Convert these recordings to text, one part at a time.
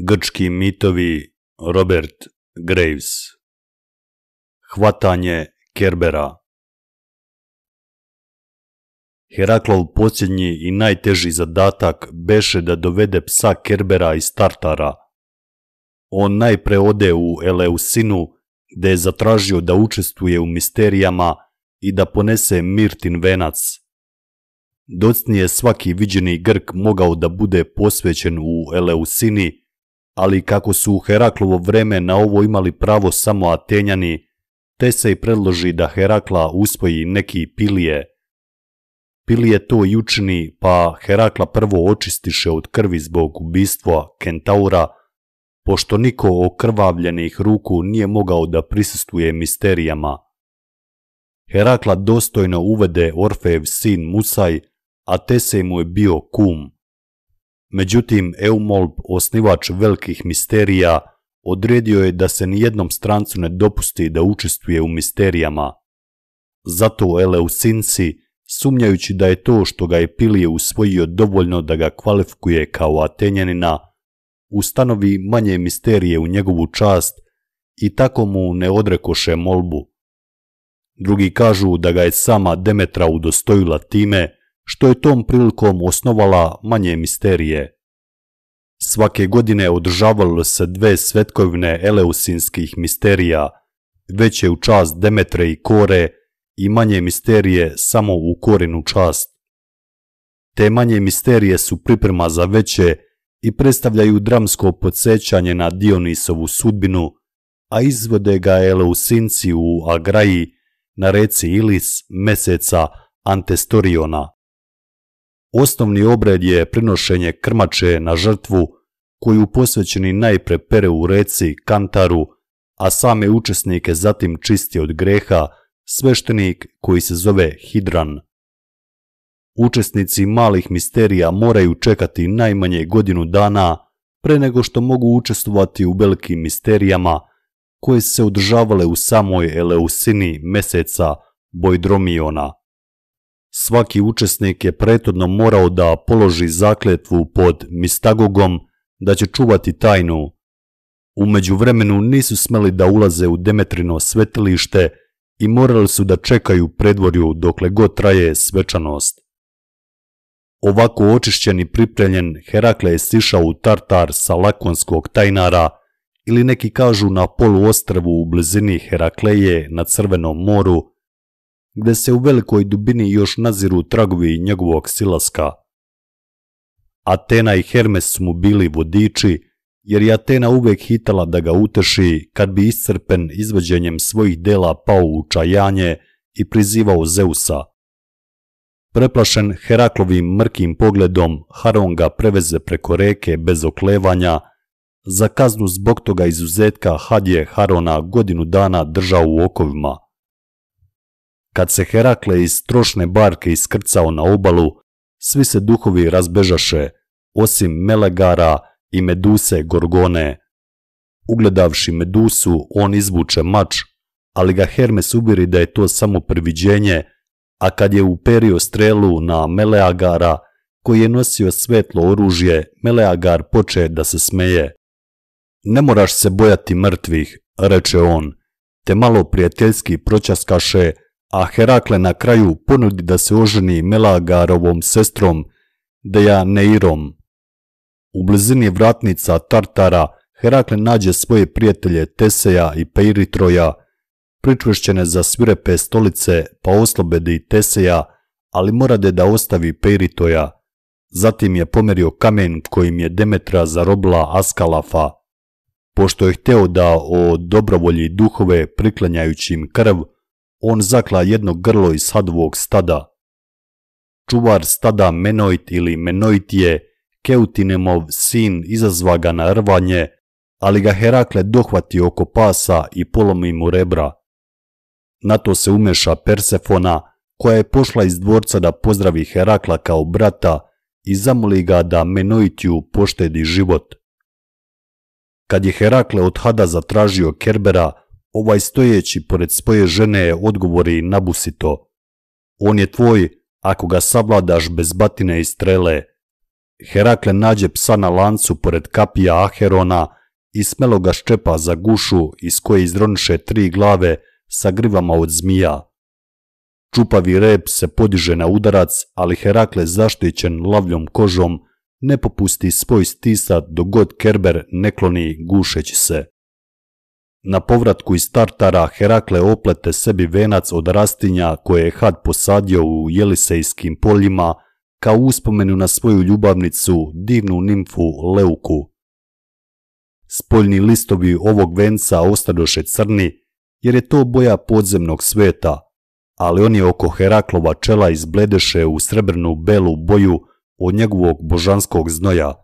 Grčki mitovi Robert Graves Hvatanje Kerbera Heraklov posljednji i najteži zadatak beše da dovede psa Kerbera iz Tartara. On najpre ode u Eleusinu, gdje je zatražio da učestvuje u misterijama i da ponese Mirtin venac. Docnije svaki viđeni Grk mogao da bude posvećen u Eleusini, ali kako su u Heraklovo vreme na ovo imali pravo samo Atenjani, te se i predloži da Herakla uspoji neki pilije. Pilije to i učini, pa Herakla prvo očistiše od krvi zbog ubistva Kentaura, pošto niko okrvavljenih ruku nije mogao da prisustuje misterijama. Herakla dostojno uvede Orfejev sin Musaj, a Tesej mu je bio kum. Međutim, Eumolb, osnivač velikih misterija, odredio je da se nijednom strancu ne dopusti da učestvuje u misterijama. Zato Eleusinci, sumnjajući da je to što ga je Pilije usvojio dovoljno da ga kvalifikuje kao Atenjanina, ustanovi manje misterije u njegovu čast i tako mu ne odrekoše molbu. Drugi kažu da ga je sama Demetra udostojila time što je tom prilikom osnovala manje misterije. Svake godine održavalo se dve svetkovine eleusinskih misterija, veće u čast Demetre i Kore i manje misterije samo u Korinu čast. Te manje misterije su priprema za veće i predstavljaju dramsko podsjećanje na Dionisovu sudbinu, a izvode ga Eleusinci u Agraji na reci Ilis meseca Antestoriona. Osnovni obred je prinošenje krmače na žrtvu koju posvećeni najpre pere u reci kantaru, a same učesnike zatim čisti od greha sveštenik koji se zove Hidran. Učesnici malih misterija moraju čekati najmanje godinu dana pre nego što mogu učestvovati u velikim misterijama koje se održavale u samoj Eleusini meseca Bojdromiona svaki učesnik je prethodno morao da položi zakletvu pod mistagogom da će čuvati tajnu. Umeđu vremenu nisu smeli da ulaze u Demetrino svetilište i morali su da čekaju predvorju dokle god traje svečanost. Ovako očišćen i pripremljen Herakle je sišao u Tartar sa lakonskog tajnara ili neki kažu na poluostrvu u blizini Herakleje na Crvenom moru gdje se u velikoj dubini još naziru tragovi njegovog silaska. Atena i Hermes mu bili vodiči, jer je Atena uvek hitala da ga uteši kad bi iscrpen izvođenjem svojih dela pao u čajanje i prizivao Zeusa. Preplašen Heraklovim mrkim pogledom, Haron ga preveze preko reke bez oklevanja, za kaznu zbog toga izuzetka Hadije Harona godinu dana držao u okovima. Kad se Herakle iz trošne barke iskrcao na obalu, svi se duhovi razbežaše, osim Melegara i Meduse Gorgone. Ugledavši Medusu, on izvuče mač, ali ga Hermes ubiri da je to samo priviđenje, a kad je uperio strelu na Meleagara, koji je nosio svetlo oružje, Meleagar poče da se smeje. Ne moraš se bojati mrtvih, reče on, te malo prijateljski proćaskaše a Herakle na kraju ponudi da se oženi Melagarovom sestrom Dejaneirom. U blizini vratnica Tartara Herakle nađe svoje prijatelje Teseja i Peiritroja, pričvršćene za svirepe stolice pa oslobedi Teseja, ali morade da ostavi Peiritoja. Zatim je pomerio kamen kojim je Demetra zarobila Askalafa. Pošto je hteo da o dobrovolji duhove priklanjajućim krv, on zakla jedno grlo iz sadvog stada. Čuvar stada Menoit ili Menoitije, Keutinemov sin izazva ga na rvanje, ali ga Herakle dohvati oko pasa i polomi mu rebra. Na to se umeša Persefona, koja je pošla iz dvorca da pozdravi Herakla kao brata i zamoli ga da Menoitiju poštedi život. Kad je Herakle od Hada zatražio Kerbera Ovaj stojeći pored svoje žene odgovori nabusito. On je tvoj ako ga savladaš bez batine i strele. Herakle nađe psa na lancu pored kapija Aherona i smelo ga ščepa za gušu iz koje izroniše tri glave sa grivama od zmija. Čupavi rep se podiže na udarac, ali Herakle zaštićen lavljom kožom ne popusti svoj tisa dok god Kerber ne kloni gušeći se. Na povratku iz Tartara Herakle oplete sebi venac od rastinja koje je Had posadio u jelisejskim poljima kao uspomenu na svoju ljubavnicu, divnu nimfu Leuku. Spoljni listovi ovog venca ostadoše crni, jer je to boja podzemnog sveta, ali oni oko Heraklova čela izbledeše u srebrnu belu boju od njegovog božanskog znoja.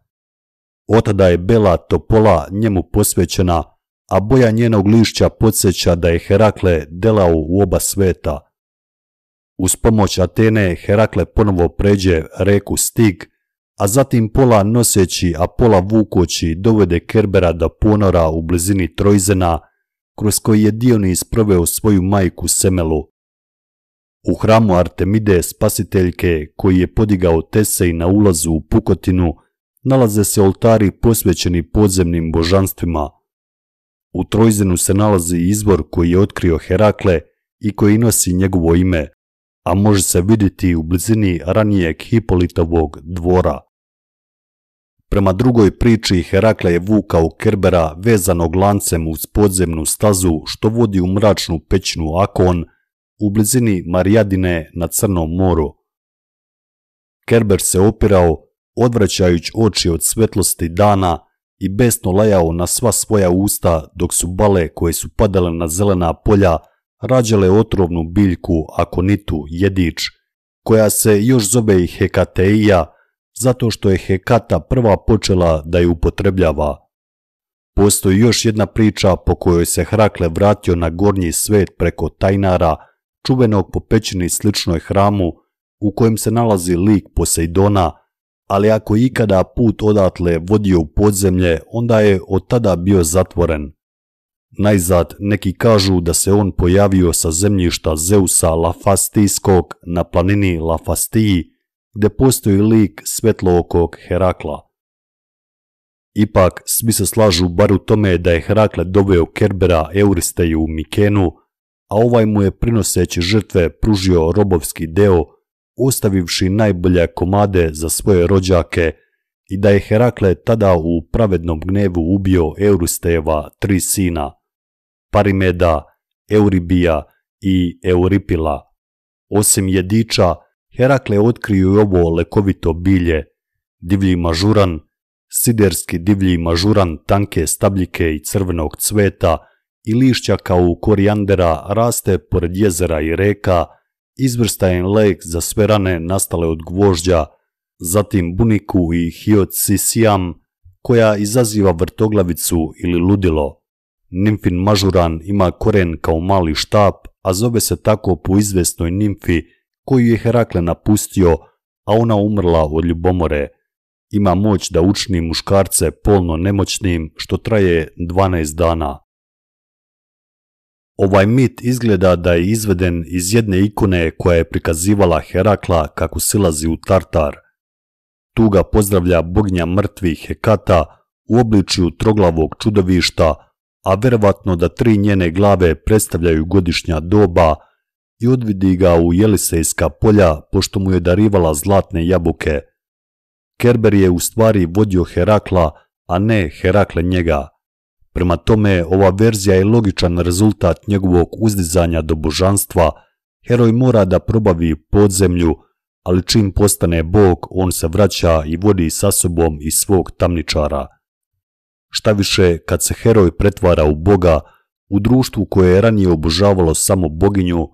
Otada je bela topola njemu posvećena, a boja njenog lišća podsjeća da je Herakle delao u oba sveta. Uz pomoć Atene Herakle ponovo pređe reku Stig, a zatim pola noseći, a pola vukoći dovede Kerbera da ponora u blizini Trojzena, kroz koji je Dionis proveo svoju majku Semelu. U hramu Artemide spasiteljke koji je podigao Tesej na ulazu u pukotinu nalaze se oltari posvećeni podzemnim božanstvima – u Trojzenu se nalazi izvor koji je otkrio Herakle i koji nosi njegovo ime, a može se vidjeti u blizini ranijeg Hipolitovog dvora. Prema drugoj priči Herakle je vukao Kerbera vezanog lancem uz podzemnu stazu što vodi u mračnu pećnu Akon u blizini Marijadine na Crnom moru. Kerber se opirao odvraćajući oči od svetlosti dana i besno lajao na sva svoja usta dok su bale koje su padale na zelena polja rađale otrovnu biljku akonitu jedič, koja se još zove i hekateija zato što je Hekata prva počela da je upotrebljava. Postoji još jedna priča po kojoj se Hrakle vratio na gornji svet preko Tajnara, čuvenog po pećini sličnoj hramu, u kojem se nalazi lik Poseidona, ali ako je ikada put odatle vodio u podzemlje, onda je od tada bio zatvoren. Najzad neki kažu da se on pojavio sa zemljišta Zeusa Lafastijskog na planini Lafastiji, gdje postoji lik svetlookog Herakla. Ipak, svi se slažu bar u tome da je Herakle doveo Kerbera Euristeju u Mikenu, a ovaj mu je prinoseći žrtve pružio robovski deo, ostavivši najbolje komade za svoje rođake i da je Herakle tada u pravednom gnevu ubio Euristeva tri sina, Parimeda, Euribija i Euripila. Osim jediča, Herakle otkrio i ovo lekovito bilje, divlji mažuran, siderski divlji mažuran tanke stabljike i crvenog cveta i lišća kao korijandera raste pored jezera i reka, izvrstajen lek za sve rane nastale od gvožđa, zatim buniku i hiocisijam, koja izaziva vrtoglavicu ili ludilo. Nimfin mažuran ima koren kao mali štap, a zove se tako po izvestnoj nimfi koju je Herakle napustio, a ona umrla od ljubomore. Ima moć da učni muškarce polno nemoćnim, što traje 12 dana. Ovaj mit izgleda da je izveden iz jedne ikone koja je prikazivala Herakla kako silazi u Tartar. Tu ga pozdravlja bognja mrtvih Hekata u obličju troglavog čudovišta, a verovatno da tri njene glave predstavljaju godišnja doba i odvidi ga u Jelisejska polja pošto mu je darivala zlatne jabuke. Kerber je u stvari vodio Herakla, a ne Herakle njega. Prema tome, ova verzija je logičan rezultat njegovog uzdizanja do božanstva. Heroj mora da probavi podzemlju, ali čim postane bog, on se vraća i vodi sa sobom i svog tamničara. Šta više, kad se heroj pretvara u boga, u društvu koje je ranije obožavalo samo boginju,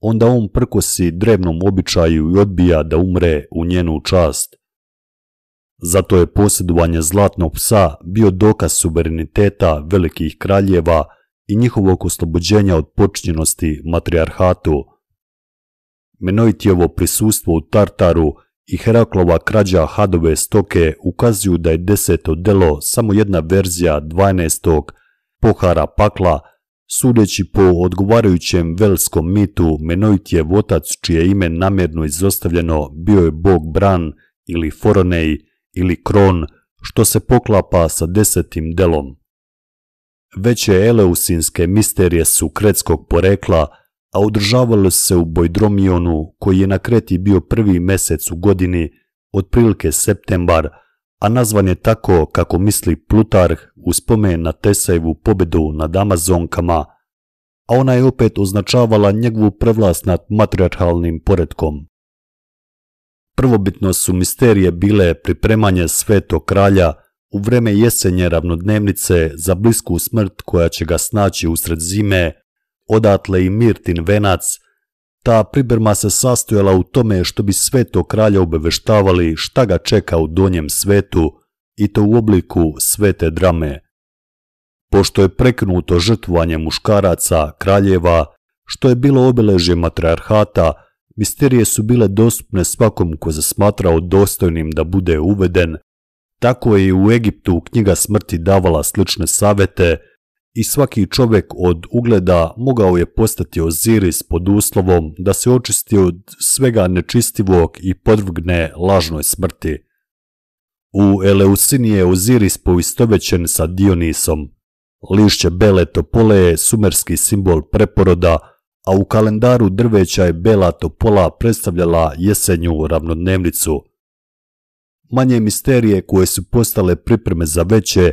onda on prkosi drevnom običaju i odbija da umre u njenu čast. Zato je posjedovanje zlatnog psa bio dokaz suvereniteta velikih kraljeva i njihovog oslobođenja od počinjenosti matrijarhatu. ovo prisustvo u Tartaru i Heraklova krađa hadove stoke ukazuju da je deseto delo samo jedna verzija 12. pohara pakla, sudeći po odgovarajućem velskom mitu je otac čije ime namjerno izostavljeno bio je bog Bran ili Foronej, ili kron što se poklapa sa desetim delom. Veće eleusinske misterije su kretskog porekla, a održavale se u Bojdromionu koji je na Kreti bio prvi mesec u godini, otprilike septembar, a nazvan je tako kako misli Plutarh u spomen na Tesajevu pobedu nad Amazonkama, a ona je opet označavala njegovu prevlast nad matriarhalnim poredkom. Prvobitno su misterije bile pripremanje svetog kralja u vreme jesenje ravnodnevnice za blisku smrt koja će ga snaći usred zime, odatle i Mirtin Venac, ta priberma se sastojala u tome što bi sveto kralja obeveštavali šta ga čeka u donjem svetu i to u obliku svete drame. Pošto je prekinuto žrtvovanje muškaraca, kraljeva, što je bilo obeležje matriarhata, Misterije su bile dostupne svakom ko se smatrao dostojnim da bude uveden, tako je i u Egiptu knjiga smrti davala slične savete i svaki čovjek od ugleda mogao je postati Oziris pod uslovom da se očisti od svega nečistivog i podvrgne lažnoj smrti. U Eleusini je Oziris poistovećen sa Dionisom. Lišće bele topole je sumerski simbol preporoda, a u kalendaru drveća je bela topola predstavljala jesenju ravnodnevnicu. Manje misterije koje su postale pripreme za veće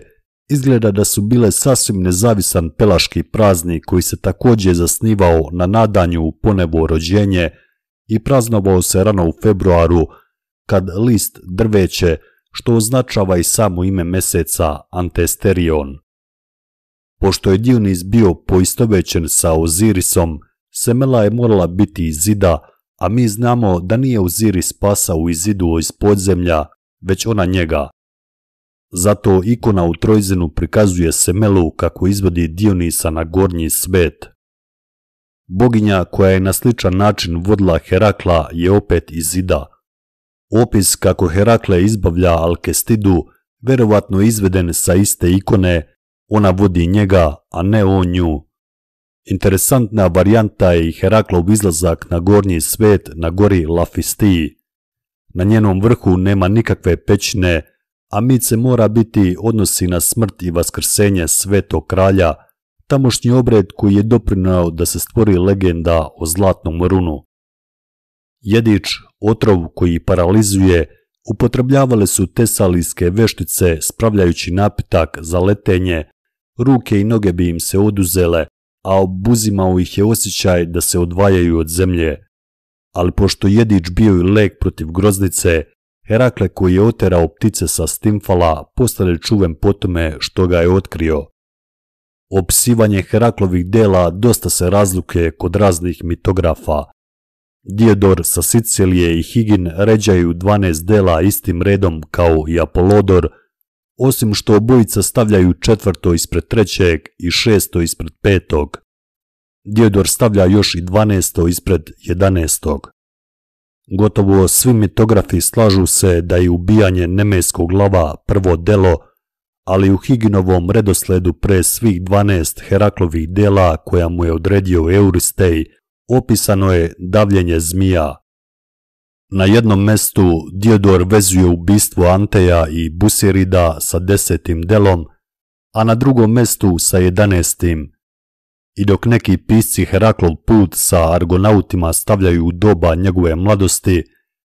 izgleda da su bile sasvim nezavisan pelaški praznik koji se također zasnivao na nadanju ponevo rođenje i praznovao se rano u februaru kad list drveće, što označava i samo ime meseca Antesterion. Pošto je Dionis bio poistovećen sa Ozirisom, Semela je morala biti iz zida, a mi znamo da nije Uziri u Izidu iz podzemlja, već ona njega. Zato ikona u Trojzenu prikazuje Semelu kako izvodi Dionisa na gornji svet. Boginja koja je na sličan način vodila Herakla je opet iz zida. Opis kako Herakle izbavlja Alkestidu verovatno izveden sa iste ikone, ona vodi njega, a ne on nju. Interesantna varijanta je i Heraklov izlazak na gornji svet na gori Lafistiji. Na njenom vrhu nema nikakve pećne, a se mora biti odnosi na smrt i vaskrsenje svetog kralja, tamošnji obred koji je doprinao da se stvori legenda o zlatnom runu. Jedič, otrov koji paralizuje, upotrebljavale su tesalijske veštice spravljajući napitak za letenje, ruke i noge bi im se oduzele, a obuzimao ih je osjećaj da se odvajaju od zemlje. Ali pošto jedič bio i lek protiv groznice, Herakle koji je oterao ptice sa Stimfala postale čuven po tome što ga je otkrio. Opsivanje Heraklovih dela dosta se razlike kod raznih mitografa. Diodor sa Sicilije i Higin ređaju 12 dela istim redom kao i Apolodor, osim što obojica stavljaju četvrto ispred trećeg i šesto ispred petog. Djedor stavlja još i dvanesto ispred jedanestog. Gotovo svi mitografi slažu se da je ubijanje nemeskog glava prvo delo, ali u Higinovom redosledu pre svih 12 Heraklovih dela koja mu je odredio Euristej, opisano je davljenje zmija, na jednom mestu Diodor vezuje ubistvo Anteja i Busirida sa desetim delom, a na drugom mestu sa jedanestim. I dok neki pisci Heraklov put sa argonautima stavljaju u doba njegove mladosti,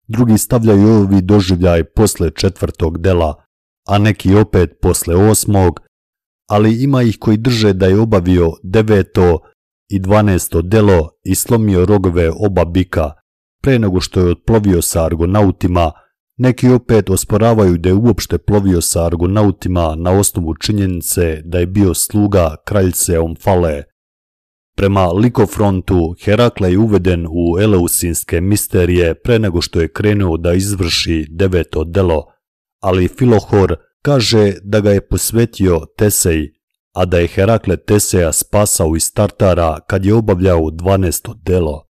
drugi stavljaju ovi doživljaj posle četvrtog dela, a neki opet posle osmog, ali ima ih koji drže da je obavio deveto i dvanesto delo i slomio rogove oba bika, Pre nego što je otplovio sa argonautima, neki opet osporavaju da je uopšte plovio sa argonautima na osnovu činjenice da je bio sluga kraljice Omfale. Prema likofrontu, Herakle je uveden u eleusinske misterije pre nego što je krenuo da izvrši deveto delo, ali Filohor kaže da ga je posvetio Tesej, a da je Herakle Teseja spasao iz Tartara kad je obavljao dvanesto delo.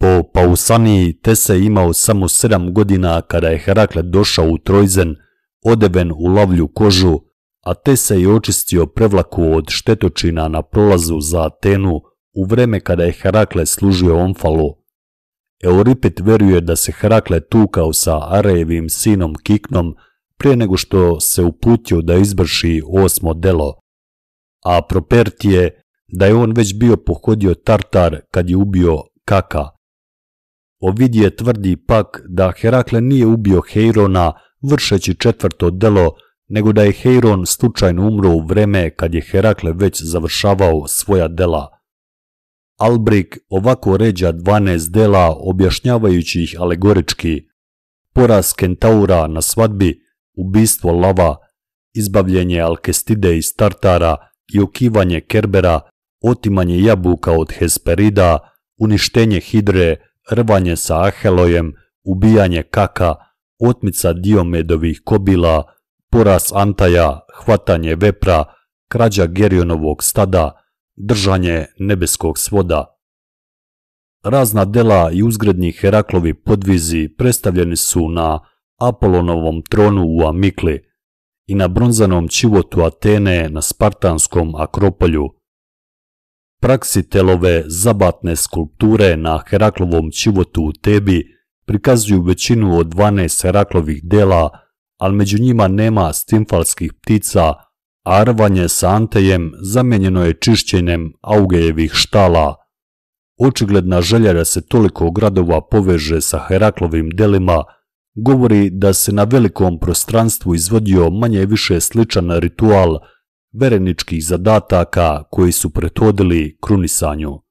Po Pausaniji Tese imao samo sedam godina kada je Herakle došao u Trojzen, odeven u lavlju kožu, a Tese je očistio prevlaku od štetočina na prolazu za Atenu u vreme kada je Herakle služio Omfalu. Euripit veruje da se Herakle tukao sa Arejevim sinom Kiknom prije nego što se uputio da izbrši osmo delo. A Propertije da je on već bio pohodio Tartar kad je ubio Kaka. Ovidije tvrdi pak da Herakle nije ubio Heirona vršeći četvrto delo, nego da je Heiron slučajno umro u vreme kad je Herakle već završavao svoja dela. Albrik ovako ređa 12 dela objašnjavajući ih alegorički. Poraz Kentaura na svadbi, ubistvo lava, izbavljenje Alkestide iz Tartara i okivanje Kerbera, otimanje jabuka od Hesperida, uništenje Hidre, rvanje sa Ahelojem, ubijanje Kaka, otmica Diomedovih kobila, poras Antaja, hvatanje Vepra, krađa Gerionovog stada, držanje nebeskog svoda. Razna dela i uzgredni Heraklovi podvizi predstavljeni su na Apolonovom tronu u Amikli i na bronzanom čivotu Atene na Spartanskom Akropolju – Praksitelove zabatne skulpture na Heraklovom čivotu u Tebi prikazuju većinu od 12 Heraklovih dela, ali među njima nema stimfalskih ptica, a rvanje sa Antejem zamenjeno je čišćenjem Augejevih štala. Očigledna želja da se toliko gradova poveže sa Heraklovim delima govori da se na velikom prostranstvu izvodio manje više sličan ritual – vereničkih zadataka koji su prethodili krunisanju